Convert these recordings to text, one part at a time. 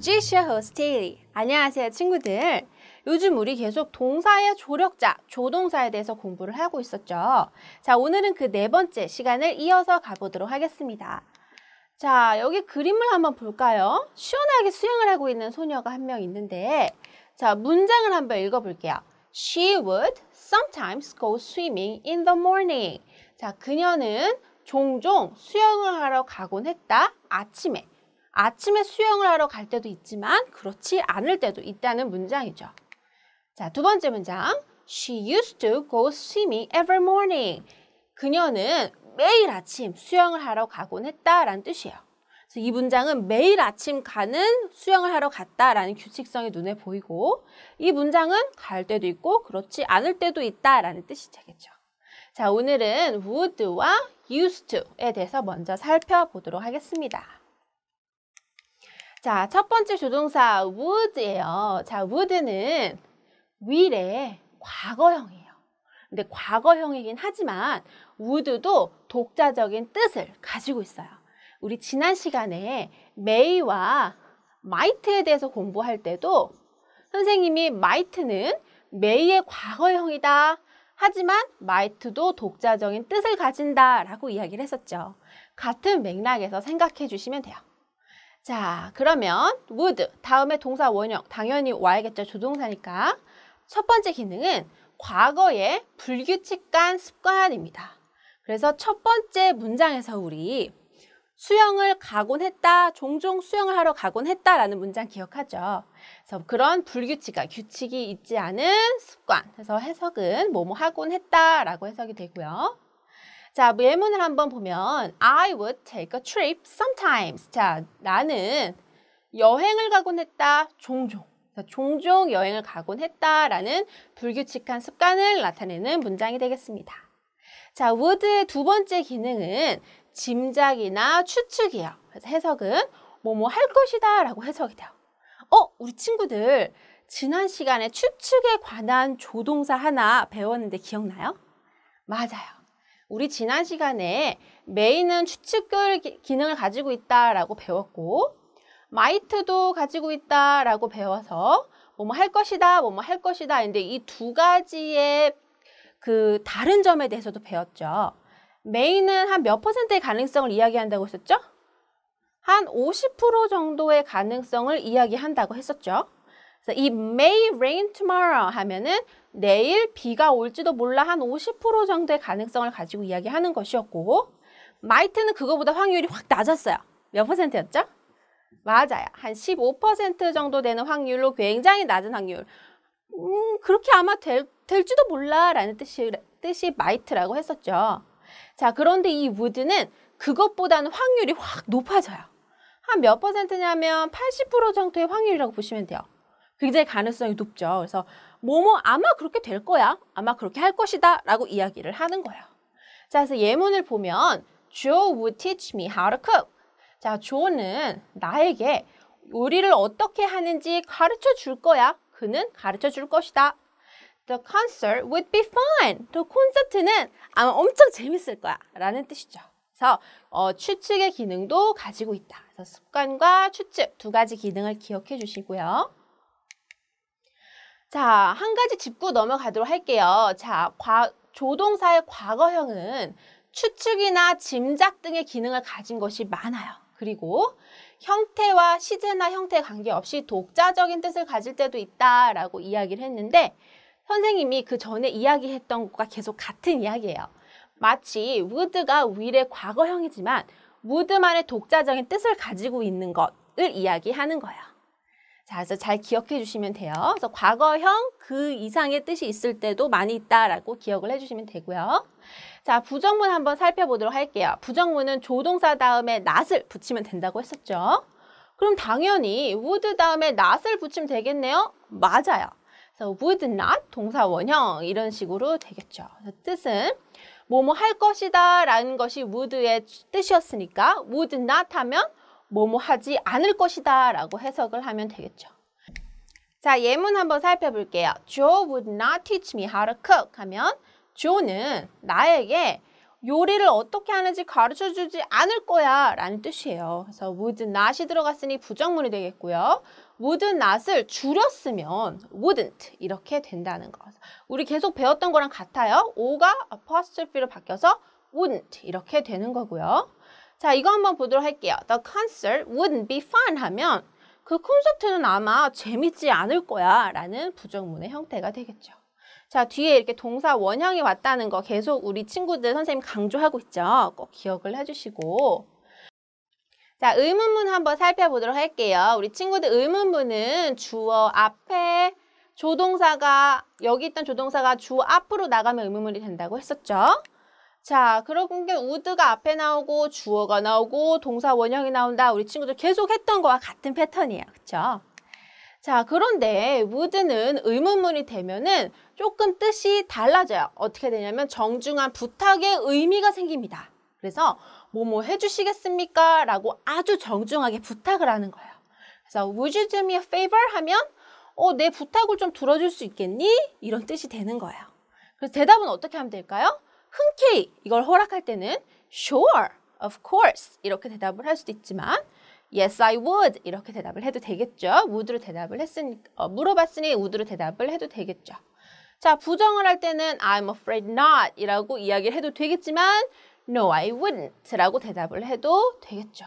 Georgia Hostel이 안녕하세요 친구들 요즘 우리 계속 동사의 조력자, 조동사에 대해서 공부를 하고 있었죠 자 오늘은 그 네 번째 시간을 이어서 가보도록 하겠습니다 자 여기 그림을 한번 볼까요? 시원하게 수영을 하고 있는 소녀가 한 명 있는데 자 문장을 한번 읽어볼게요 She would sometimes go swimming in the morning 자 그녀는 종종 수영을 하러 가곤 했다 아침에 아침에 수영을 하러 갈 때도 있지만 그렇지 않을 때도 있다는 문장이죠. 자, 두 번째 문장. She used to go swimming every morning. 그녀는 매일 아침 수영을 하러 가곤 했다라는 뜻이에요. 그래서 이 문장은 매일 아침 가는 수영을 하러 갔다라는 규칙성이 눈에 보이고 이 문장은 갈 때도 있고 그렇지 않을 때도 있다라는 뜻이 되겠죠. 자, 오늘은 would와 used 에 대해서 먼저 살펴보도록 하겠습니다. 자, 첫 번째 조동사 would예요. 자, would는 will의 과거형이에요. 근데 과거형이긴 하지만 would도 독자적인 뜻을 가지고 있어요. 우리 지난 시간에 may와 might에 대해서 공부할 때도 선생님이 might는 may의 과거형이다. 하지만 might도 독자적인 뜻을 가진다 라고 이야기를 했었죠. 같은 맥락에서 생각해 주시면 돼요. 자, 그러면 would 다음에 동사 원형 당연히 와야겠죠. 조동사니까. 첫 번째 기능은 과거의 불규칙한 습관입니다. 그래서 첫 번째 문장에서 우리 수영을 가곤 했다, 종종 수영을 하러 가곤 했다라는 문장 기억하죠. 그래서 그런 불규칙과 규칙이 있지 않은 습관. 그래서 해석은 뭐 뭐 하곤 했다라고 해석이 되고요. 자, 예문을 한번 보면 I would take a trip sometimes. 자, 나는 여행을 가곤 했다. 종종. 자, 종종 여행을 가곤 했다라는 불규칙한 습관을 나타내는 문장이 되겠습니다. 자, would의 두 번째 기능은 짐작이나 추측이에요. 그래서 해석은 뭐뭐 뭐 할 것이다 라고 해석이 돼요. 어? 우리 친구들 지난 시간에 추측에 관한 조동사 하나 배웠는데 기억나요? 맞아요. 우리 지난 시간에 메인은 추측글 기능을 가지고 있다라고 배웠고 마이트도 가지고 있다라고 배워서 뭐 뭐 할 것이다, 뭐 뭐 할 것이다. 근데 이 두 가지의 그 다른 점에 대해서도 배웠죠. 메인은 한 몇 퍼센트의 가능성을 이야기한다고 했었죠? 한 50% 정도의 가능성을 이야기한다고 했었죠. 그래서 이 may rain tomorrow 하면은 내일 비가 올지도 몰라 한 50% 정도의 가능성을 가지고 이야기하는 것이었고 마이트는 그거보다 확률이 확 낮았어요. 몇 퍼센트였죠? 맞아요. 한 15% 정도 되는 확률로 굉장히 낮은 확률. 음, 그렇게 아마 될, 될지도 몰라 라는 뜻이, 뜻이 마이트라고 했었죠. 자, 그런데 이 would는 그것보다는 확률이 확 높아져요. 한 몇 퍼센트냐면 80% 정도의 확률이라고 보시면 돼요. 굉장히 가능성이 높죠. 그래서 뭐 뭐 아마 그렇게 될 거야. 아마 그렇게 할 것이다. 라고 이야기를 하는 거예요. 자, 그래서 예문을 보면 Joe would teach me how to cook. 자, 조는 나에게 요리를 어떻게 하는지 가르쳐 줄 거야. 그는 가르쳐 줄 것이다. The concert would be fun. 또 콘서트는 아마 엄청 재밌을 거야. 라는 뜻이죠. 그래서 어, 추측의 기능도 가지고 있다. 그래서 습관과 추측 두 가지 기능을 기억해 주시고요. 자, 한 가지 짚고 넘어가도록 할게요. 자, 과, 조동사의 과거형은 추측이나 짐작 등의 기능을 가진 것이 많아요. 그리고 형태와 시제나 형태 관계없이 독자적인 뜻을 가질 때도 있다라고 이야기를 했는데 선생님이 그 전에 이야기했던 것과 계속 같은 이야기예요. 마치 would가 will의 과거형이지만 would만의 독자적인 뜻을 가지고 있는 것을 이야기하는 거예요. 자, 그래서 잘 기억해 주시면 돼요. 그래서 과거형 그 이상의 뜻이 있을 때도 많이 있다라고 기억을 해 주시면 되고요. 자, 부정문 한번 살펴보도록 할게요. 부정문은 조동사 다음에 낫을 붙이면 된다고 했었죠. 그럼 당연히 would 다음에 not을 붙이면 되겠네요. 맞아요. 그래서 would not 동사 원형 이런 식으로 되겠죠. 그래서 뜻은 뭐뭐 할 것이다 라는 것이 would의 뜻이었으니까 would not 하면 뭐뭐 하지 않을 것이다 라고 해석을 하면 되겠죠. 자, 예문 한번 살펴볼게요. Joe would not teach me how to cook 하면 Joe는 나에게 요리를 어떻게 하는지 가르쳐 주지 않을 거야 라는 뜻이에요. 그래서 would not이 들어갔으니 부정문이 되겠고요. would not을 줄였으면 wouldn't 이렇게 된다는 거. 우리 계속 배웠던 거랑 같아요. o가 apostrophe로 바뀌어서 wouldn't 이렇게 되는 거고요. 자, 이거 한번 보도록 할게요. The concert wouldn't be fun 하면 그 콘서트는 아마 재밌지 않을 거야 라는 부정문의 형태가 되겠죠. 자, 뒤에 이렇게 동사 원형이 왔다는 거 계속 우리 친구들 선생님 강조하고 있죠. 꼭 기억을 해주시고 자, 의문문 한번 살펴보도록 할게요. 우리 친구들 의문문은 주어 앞에 조동사가 여기 있던 조동사가 주 앞으로 나가면 의문문이 된다고 했었죠. 자, 그런 게 우드가 앞에 나오고 주어가 나오고 동사 원형이 나온다. 우리 친구들 계속 했던 거와 같은 패턴이에요. 그렇죠? 자, 그런데 우드는 의문문이 되면은 조금 뜻이 달라져요. 어떻게 되냐면 정중한 부탁의 의미가 생깁니다. 그래서 뭐뭐 뭐 해주시겠습니까? 라고 아주 정중하게 부탁을 하는 거예요. 그래서 would you do me a favor? 하면 어, 내 부탁을 좀 들어줄 수 있겠니? 이런 뜻이 되는 거예요. 그래서 대답은 어떻게 하면 될까요? 흔쾌히 이걸 허락할 때는 sure, of course 이렇게 대답을 할 수도 있지만 yes I would 이렇게 대답을 해도 되겠죠. would로 대답을 했으니 어, 물어봤으니 would로 대답을 해도 되겠죠. 자, 부정을 할 때는 I'm afraid not 이라고 이야기를 해도 되겠지만 No, I wouldn't 라고 대답을 해도 되겠죠.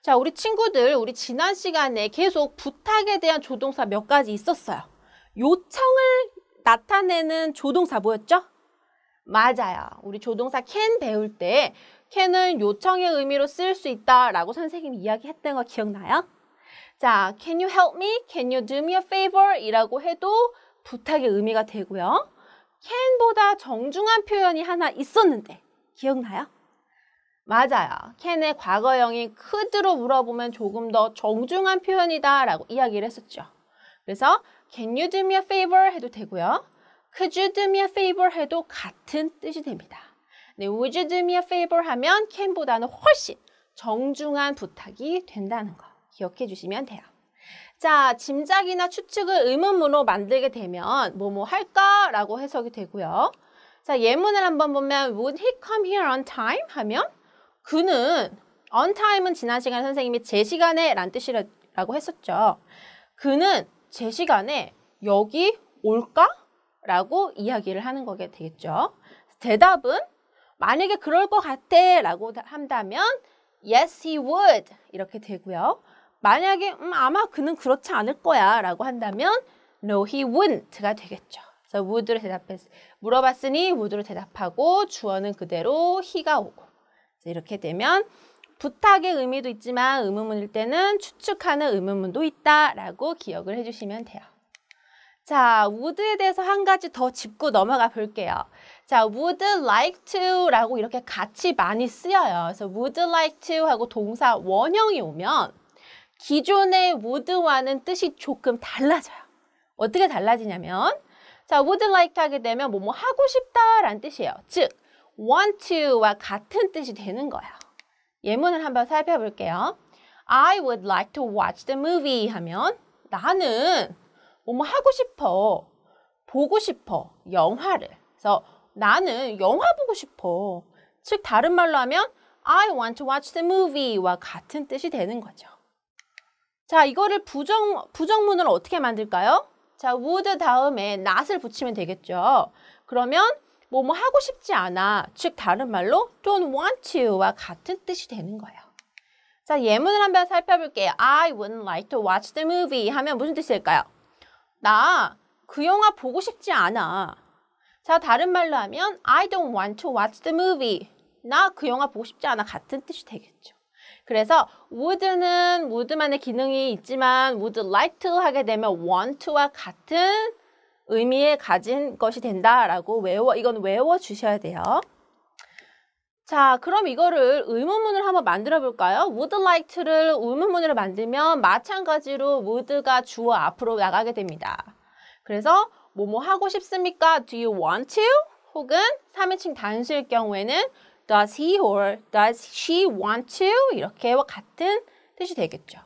자, 우리 친구들 우리 지난 시간에 계속 부탁에 대한 조동사 몇 가지 있었어요. 요청을 나타내는 조동사 뭐였죠? 맞아요. 우리 조동사 can 배울 때 can은 요청의 의미로 쓸 수 있다라고 선생님이 이야기했던 거 기억나요? 자, can you help me? can you do me a favor? 이라고 해도 부탁의 의미가 되고요. can보다 정중한 표현이 하나 있었는데 기억나요? 맞아요. 캔의 과거형이 could로 물어보면 조금 더 정중한 표현이다 라고 이야기를 했었죠. 그래서 can you do me a favor 해도 되고요. could you do me a favor 해도 같은 뜻이 됩니다. 네, would you do me a favor 하면 can보다는 훨씬 정중한 부탁이 된다는 거 기억해 주시면 돼요. 자, 짐작이나 추측을 의문문으로 만들게 되면 뭐뭐 할까? 라고 해석이 되고요. 자, 예문을 한번 보면 would he come here on time? 하면 그는 on time은 지난 시간에 선생님이 제 시간에 란 뜻이라고 했었죠. 그는 제 시간에 여기 올까? 라고 이야기를 하는 거게 되겠죠. 대답은 만약에 그럴 것 같아 라고 한다면 yes he would 이렇게 되고요. 만약에 음, 아마 그는 그렇지 않을 거야 라고 한다면 no he wouldn't가 되겠죠. 그래서 would를 대답했 물어봤으니 would로 대답하고 주어는 그대로 he가 오고 이렇게 되면 부탁의 의미도 있지만 의문문일 때는 추측하는 의문문도 있다라고 기억을 해주시면 돼요. 자, w o u d 에 대해서 한 가지 더 짚고 넘어가 볼게요. 자, would like to 라고 이렇게 같이 많이 쓰여요. 그래서 would like to 하고 동사 원형이 오면 기존의 would와는 뜻이 조금 달라져요. 어떻게 달라지냐면 자, would like to 하게 되면 뭐뭐 뭐 하고 싶다라는 뜻이에요. 즉, want to와 같은 뜻이 되는 거예요. 예문을 한번 살펴볼게요. I would like to watch the movie 하면 나는 뭐뭐 뭐 하고 싶어. 보고 싶어. 영화를. 그래서 나는 영화 보고 싶어. 즉 다른 말로 하면 I want to watch the movie와 같은 뜻이 되는 거죠. 자, 이거를 부정, 부정문으로 어떻게 만들까요? 자, would 다음에 not을 붙이면 되겠죠. 그러면 뭐뭐 뭐 하고 싶지 않아. 즉 다른 말로 don't want to와 같은 뜻이 되는 거예요. 자, 예문을 한번 살펴볼게요. I wouldn't like to watch the movie 하면 무슨 뜻일까요? 나그 영화 보고 싶지 않아. 자, 다른 말로 하면 I don't want to watch the movie. 나 그 영화 보고 싶지 않아 같은 뜻이 되겠죠. 그래서 would는 would만의 기능이 있지만 would like to 하게 되면 want to와 같은 의미에 가진 것이 된다라고 외워 이건 외워 주셔야 돼요. 자, 그럼 이거를 의문문을 한번 만들어 볼까요? would like to를 의문문으로 만들면 마찬가지로 would가 주어 앞으로 나가게 됩니다. 그래서 뭐뭐 뭐 하고 싶습니까? Do you want to? 혹은 3인칭 단수일 경우에는 does he or does she want to? 이렇게 같은 뜻이 되겠죠.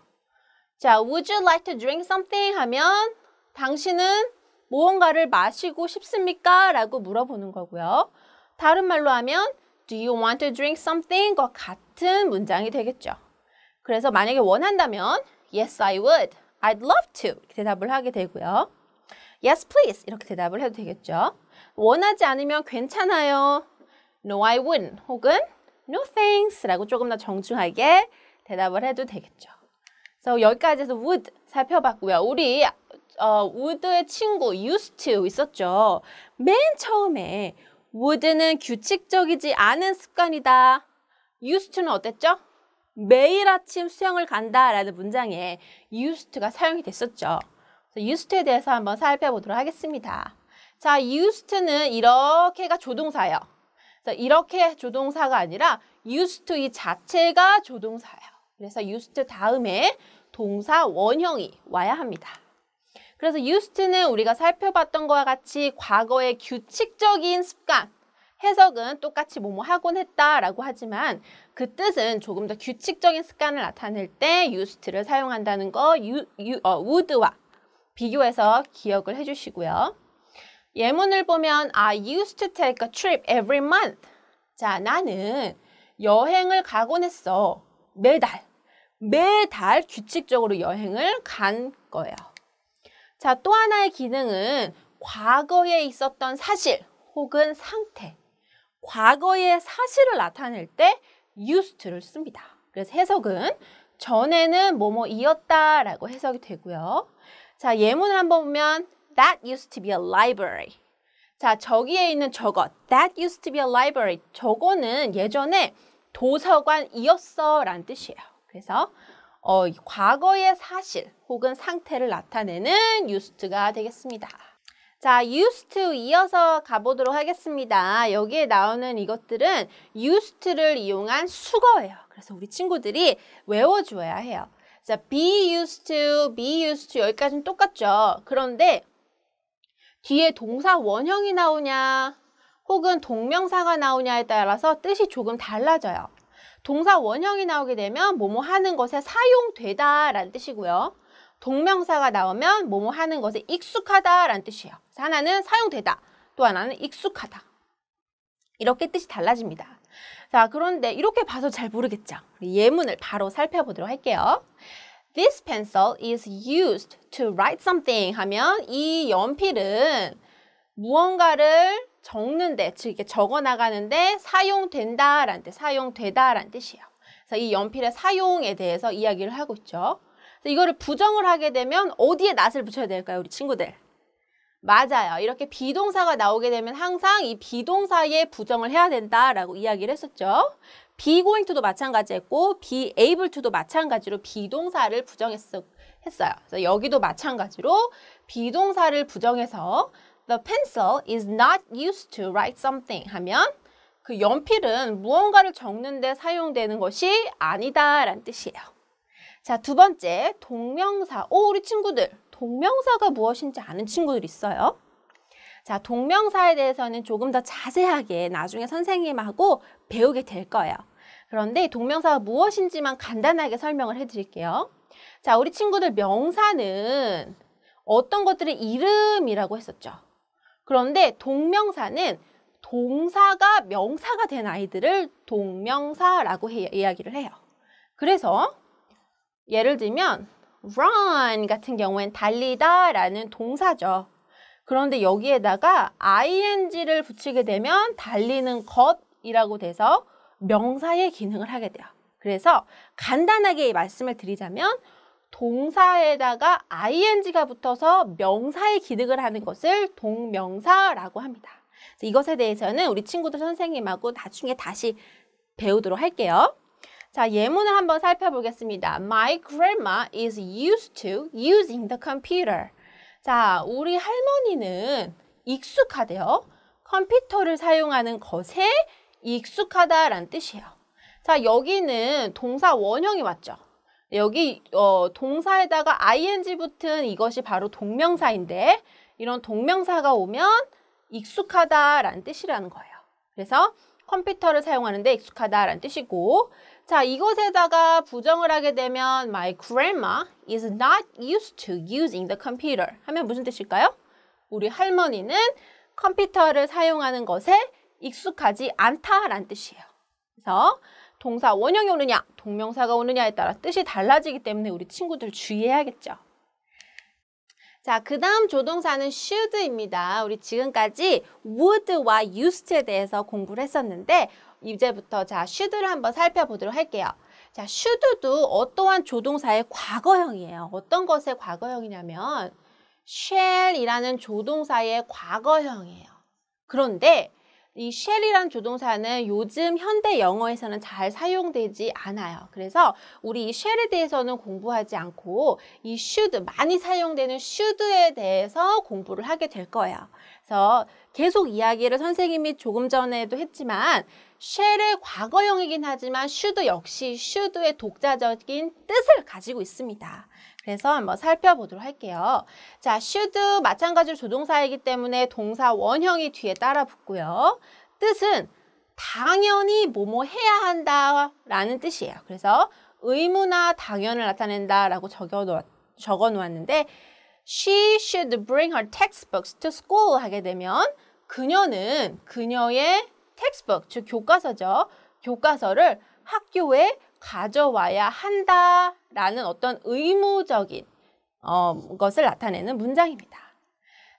자, would you like to drink something? 하면 당신은 무언가를 마시고 싶습니까? 라고 물어보는 거고요. 다른 말로 하면 Do you want to drink something?과 같은 문장이 되겠죠. 그래서 만약에 원한다면 Yes, I would. I'd love to. 이렇게 대답을 하게 되고요. Yes, please. 이렇게 대답을 해도 되겠죠. 원하지 않으면 괜찮아요. No, I wouldn't. 혹은 No, thanks. 라고 조금 더 정중하게 대답을 해도 되겠죠. 그래서 여기까지 해서 would 살펴봤고요. 우리 어, would의 친구 used to 있었죠. 맨 처음에 would는 규칙적이지 않은 습관이다. used to는 어땠죠? 매일 아침 수영을 간다 라는 문장에 used to가 사용이 됐었죠. used to에 대해서 한번 살펴보도록 하겠습니다. 자, used to는 이렇게가 조동사예요. 이렇게 조동사가 아니라 used to 이 자체가 조동사예요. 그래서 used to 다음에 동사 원형이 와야 합니다. 그래서 유스트는 우리가 살펴봤던 것과 같이 과거의 규칙적인 습관, 해석은 똑같이 뭐뭐 하곤 했다라고 하지만 그 뜻은 조금 더 규칙적인 습관을 나타낼 때 유스트를 사용한다는 거 유, 유, 어, 우드와 비교해서 기억을 해주시고요. 예문을 보면 I 아, used to take a trip every month. 자, 나는 여행을 가곤 했어. 매달. 매달 규칙적으로 여행을 간 거예요. 자, 또 하나의 기능은 과거에 있었던 사실 혹은 상태, 과거의 사실을 나타낼 때 used를 씁니다. 그래서 해석은 전에는 뭐뭐이었다 라고 해석이 되고요. 자, 예문을 한번 보면 That used to be a library. 자, 저기에 있는 저것 That used to be a library. 저거는 예전에 도서관이었어 라는 뜻이에요. 그래서 어, 과거의 사실 혹은 상태를 나타내는 유스트가 되겠습니다. 자, used to 이어서 가보도록 하겠습니다. 여기에 나오는 이것들은 used를 이용한 수거예요. 그래서 우리 친구들이 외워줘야 해요. 자, be used to, be used to 여기까지는 똑같죠. 그런데 뒤에 동사 원형이 나오냐 혹은 동명사가 나오냐에 따라서 뜻이 조금 달라져요. 동사 원형이 나오게 되면 뭐뭐 하는 것에 사용되다 라는 뜻이고요. 동명사가 나오면 뭐뭐 하는 것에 익숙하다 라는 뜻이에요. 하나는 사용되다, 또 하나는 익숙하다. 이렇게 뜻이 달라집니다. 자, 그런데 이렇게 봐서 잘 모르겠죠? 예문을 바로 살펴보도록 할게요. This pencil is used to write something 하면 이 연필은 무언가를 적는데, 즉 이게 적어 나가는데 사용된다라는 뜻, 사용되다라는 뜻이에요. 그래서 이 연필의 사용에 대해서 이야기를 하고 있죠. 그래서 이거를 부정을 하게 되면 어디에 낫을 붙여야 될까요, 우리 친구들? 맞아요. 이렇게 비동사가 나오게 되면 항상 이 비동사에 부정을 해야 된다라고 이야기를 했었죠. be going to도 마찬가지였고 be able to도 마찬가지로 비동사를 부정했어요. 그래서 여기도 마찬가지로 비동사를 부정해서 The pencil is not used to write something 하면 그 연필은 무언가를 적는데 사용되는 것이 아니다 라는 뜻이에요. 자, 두 번째 동명사. 오, 우리 친구들 동명사가 무엇인지 아는 친구들 있어요? 자, 동명사에 대해서는 조금 더 자세하게 나중에 선생님하고 배우게 될 거예요. 그런데 동명사가 무엇인지만 간단하게 설명을 해드릴게요. 자, 우리 친구들 명사는 어떤 것들의 이름이라고 했었죠. 그런데 동명사는 동사가 명사가 된 아이들을 동명사라고 해, 이야기를 해요. 그래서 예를 들면 run 같은 경우엔 달리다 라는 동사죠. 그런데 여기에다가 ing를 붙이게 되면 달리는 것이라고 돼서 명사의 기능을 하게 돼요. 그래서 간단하게 말씀을 드리자면 동사에다가 ing가 붙어서 명사의 기능을 하는 것을 동명사라고 합니다. 이것에 대해서는 우리 친구들 선생님하고 나중에 다시 배우도록 할게요. 자, 예문을 한번 살펴보겠습니다. My grandma is used to using the computer. 자, 우리 할머니는 익숙하대요. 컴퓨터를 사용하는 것에 익숙하다라는 뜻이에요. 자, 여기는 동사 원형이 왔죠. 여기 어, 동사에다가 ing 붙은 이것이 바로 동명사인데 이런 동명사가 오면 익숙하다라는 뜻이라는 거예요. 그래서 컴퓨터를 사용하는데 익숙하다라는 뜻이고 자 이것에다가 부정을 하게 되면 my grandma is not used to using the computer 하면 무슨 뜻일까요? 우리 할머니는 컴퓨터를 사용하는 것에 익숙하지 않다라는 뜻이에요. 그래서 동사 원형이 오느냐 동명사가 오느냐에 따라 뜻이 달라지기 때문에 우리 친구들 주의해야겠죠. 자, 그 다음 조동사는 should입니다. 우리 지금까지 would와 used에 대해서 공부를 했었는데 이제부터 자 should를 한번 살펴보도록 할게요. 자, should도 어떠한 조동사의 과거형이에요. 어떤 것의 과거형이냐면 shall이라는 조동사의 과거형이에요. 그런데 이 shell이란 조동사는 요즘 현대 영어에서는 잘 사용되지 않아요. 그래서 우리 이 shell에 대해서는 공부하지 않고 이 should, 많이 사용되는 should에 대해서 공부를 하게 될 거예요. 그래서 계속 이야기를 선생님이 조금 전에도 했지만 shell의 과거형이긴 하지만 should 역시 should의 독자적인 뜻을 가지고 있습니다. 그래서 한번 살펴보도록 할게요. 자, should 마찬가지로 조동사이기 때문에 동사 원형이 뒤에 따라 붙고요. 뜻은 당연히 뭐뭐 해야 한다라는 뜻이에요. 그래서 의무나 당연을 나타낸다라고 적어놓았, 적어놓았는데 She should bring her textbooks to school 하게 되면 그녀는 그녀의 textbook, 즉 교과서죠. 교과서를 학교에 가져와야 한다 라는 어떤 의무적인 어, 것을 나타내는 문장입니다.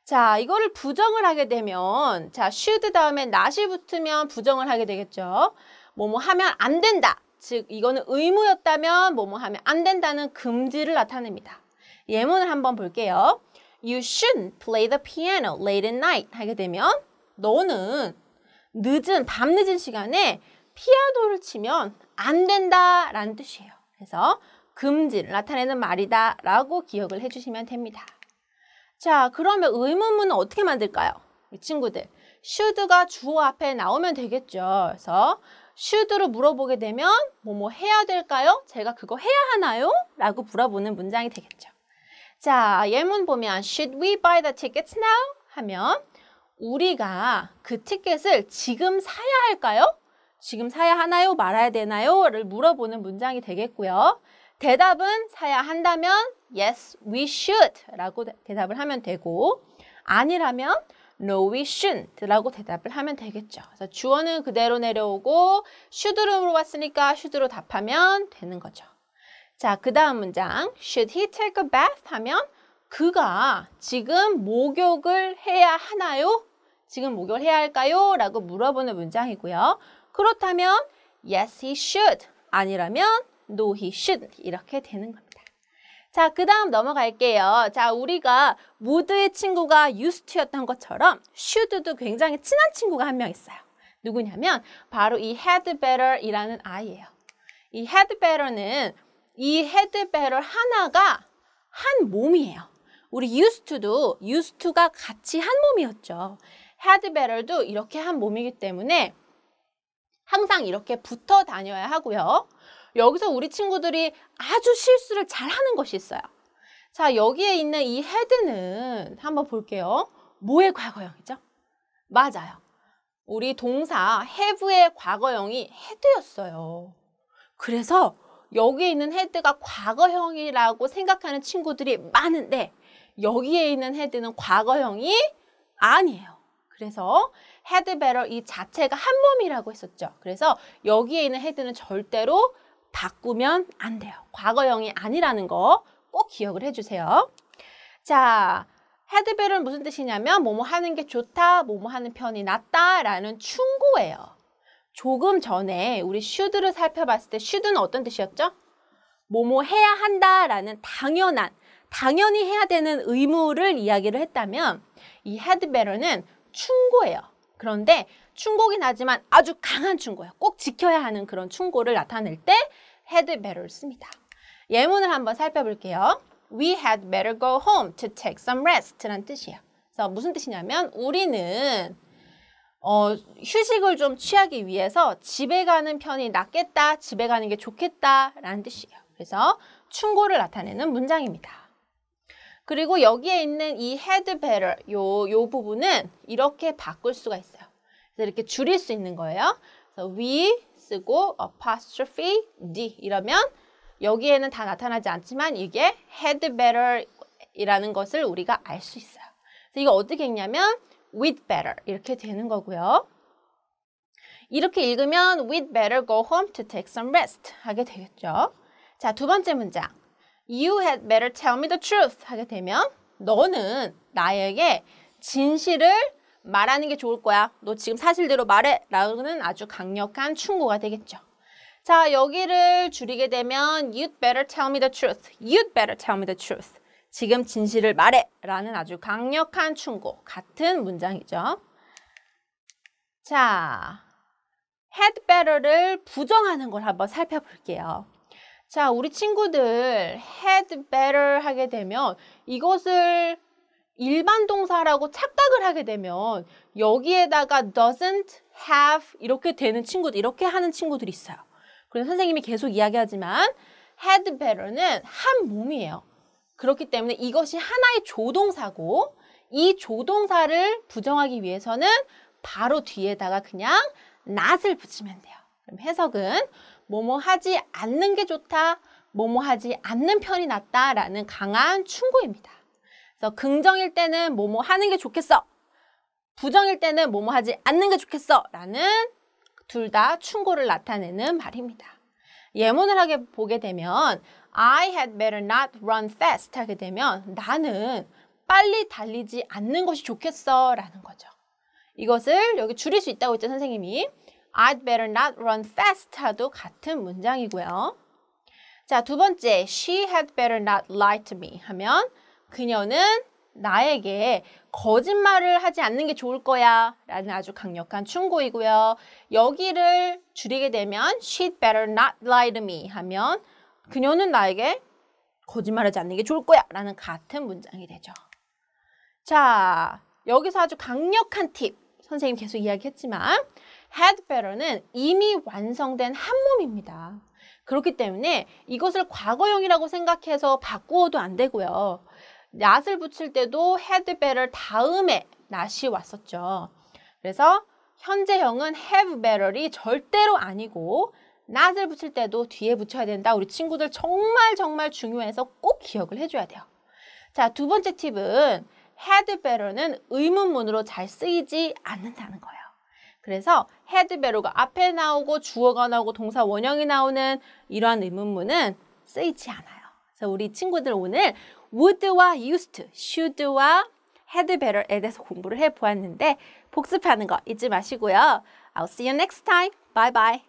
자, 이거를 부정을 하게 되면 자, should 다음에 not이 붙으면 부정을 하게 되겠죠. 뭐 뭐 하면 안 된다. 즉 이거는 의무였다면 뭐 뭐 하면 안 된다는 금지를 나타냅니다. 예문을 한번 볼게요. You shouldn't play the piano late at night 하게 되면 너는 늦은 밤늦은 시간에 피아노를 치면 안 된다라는 뜻이에요. 그래서 금지 나타내는 말이다 라고 기억을 해주시면 됩니다. 자, 그러면 의문문은 어떻게 만들까요? 우리 친구들, should가 주어 앞에 나오면 되겠죠. 그래서 should로 물어보게 되면 뭐뭐 뭐 해야 될까요? 제가 그거 해야 하나요? 라고 물어보는 문장이 되겠죠. 자, 예문 보면 should we buy the tickets now? 하면 우리가 그 티켓을 지금 사야 할까요? 지금 사야 하나요? 말아야 되나요?를 물어보는 문장이 되겠고요. 대답은 사야 한다면 yes, we should 라고 대답을 하면 되고 아니라면 no, we shouldn't 라고 대답을 하면 되겠죠. 그래서 주어는 그대로 내려오고 should로 물어봤으니까 should로 답하면 되는 거죠. 자, 그 다음 문장 should he take a bath 하면 그가 지금 목욕을 해야 하나요? 지금 목욕을 해야 할까요? 라고 물어보는 문장이고요. 그렇다면 yes, he should 아니라면 no he shouldn't 이렇게 되는 겁니다. 자, 그 다음 넘어갈게요. 자, 우리가 모드의 친구가 used to였던 것처럼 should도 굉장히 친한 친구가 한 명 있어요. 누구냐면 바로 이 had better이라는 아이예요. 이 had better는 이 had better 하나가 한 몸이에요. 우리 used to도 used to가 같이 한 몸이었죠. had better도 이렇게 한 몸이기 때문에 항상 이렇게 붙어 다녀야 하고요. 여기서 우리 친구들이 아주 실수를 잘하는 것이 있어요. 자, 여기에 있는 이 헤드는 한번 볼게요. 뭐의 과거형이죠? 맞아요. 우리 동사 have의 과거형이 헤드였어요. 그래서 여기에 있는 헤드가 과거형이라고 생각하는 친구들이 많은데 여기에 있는 헤드는 과거형이 아니에요. 그래서 헤드 배럴 이 자체가 한 몸이라고 했었죠. 그래서 여기에 있는 헤드는 절대로 바꾸면 안 돼요. 과거형이 아니라는 거 꼭 기억을 해주세요. 자, 헤드벨은 무슨 뜻이냐면 뭐뭐 하는 게 좋다, 뭐뭐 하는 편이 낫다 라는 충고예요. 조금 전에 우리 슈드를 살펴봤을 때 슈드는 어떤 뜻이었죠? 뭐뭐 해야 한다 라는 당연한, 당연히 해야 되는 의무를 이야기를 했다면 이 헤드베러는 충고예요. 그런데 충고긴 하지만 아주 강한 충고예요. 꼭 지켜야 하는 그런 충고를 나타낼 때 had better를 씁니다. 예문을 한번 살펴볼게요. We had better go home to take some rest 라는 뜻이에요. 그래서 무슨 뜻이냐면 우리는 어, 휴식을 좀 취하기 위해서 집에 가는 편이 낫겠다, 집에 가는 게 좋겠다 라는 뜻이에요. 그래서 충고를 나타내는 문장입니다. 그리고 여기에 있는 이 had better 요, 요 부분은 이렇게 바꿀 수가 있어요. 이렇게 줄일 수 있는 거예요. 그래서 we 쓰고 apostrophe d 이러면 여기에는 다 나타나지 않지만 이게 had better 이라는 것을 우리가 알 수 있어요. 그래서 이거 어떻게 읽냐면 with better 이렇게 되는 거고요. 이렇게 읽으면 w i t h better go home to take some rest 하게 되겠죠. 자, 두 번째 문장. You had better tell me the truth 하게 되면 너는 나에게 진실을 말하는 게 좋을 거야. 너 지금 사실대로 말해. 라는 아주 강력한 충고가 되겠죠. 자, 여기를 줄이게 되면 You'd better tell me the truth. You'd better tell me the truth. 지금 진실을 말해. 라는 아주 강력한 충고. 같은 문장이죠. 자, had better를 부정하는 걸 한번 살펴볼게요. 자, 우리 친구들 had better 하게 되면 이것을 일반 동사라고 착각을 하게 되면 여기에다가 doesn't have 이렇게 되는 친구들, 이렇게 하는 친구들이 있어요. 그래서 선생님이 계속 이야기하지만 had better는 한 몸이에요. 그렇기 때문에 이것이 하나의 조동사고 이 조동사를 부정하기 위해서는 바로 뒤에다가 그냥 not을 붙이면 돼요. 그럼 해석은 뭐뭐 하지 않는 게 좋다, 뭐뭐 하지 않는 편이 낫다라는 강한 충고입니다. 그래서 긍정일 때는 뭐뭐 하는 게 좋겠어. 부정일 때는 뭐뭐 하지 않는 게 좋겠어. 라는 둘 다 충고를 나타내는 말입니다. 예문을 하게 보게 되면 I had better not run fast 하게 되면 나는 빨리 달리지 않는 것이 좋겠어 라는 거죠. 이것을 여기 줄일 수 있다고 했죠 선생님이 I'd better not run fast 하도 같은 문장이고요. 자, 두 번째 She had better not lie to me 하면 그녀는 나에게 거짓말을 하지 않는 게 좋을 거야 라는 아주 강력한 충고이고요. 여기를 줄이게 되면 she'd better not lie to me 하면 그녀는 나에게 거짓말하지 않는 게 좋을 거야 라는 같은 문장이 되죠. 자, 여기서 아주 강력한 팁. 선생님 계속 이야기했지만 had better는 이미 완성된 한 몸입니다. 그렇기 때문에 이것을 과거형이라고 생각해서 바꾸어도 안 되고요. 낫을 붙일 때도 had better 다음에 낫이 왔었죠. 그래서 현재형은 have better이 절대로 아니고 not을 붙일 때도 뒤에 붙여야 된다. 우리 친구들 정말 정말 중요해서 꼭 기억을 해줘야 돼요. 자, 두 번째 팁은 had better는 의문문으로 잘 쓰이지 않는다는 거예요. 그래서 had better가 앞에 나오고 주어가 나오고 동사 원형이 나오는 이러한 의문문은 쓰이지 않아요. 그래서 우리 친구들 오늘 would와 used, should와 had better에 대해서 공부를 해보았는데 복습하는 거 잊지 마시고요. I'll see you next time. Bye bye.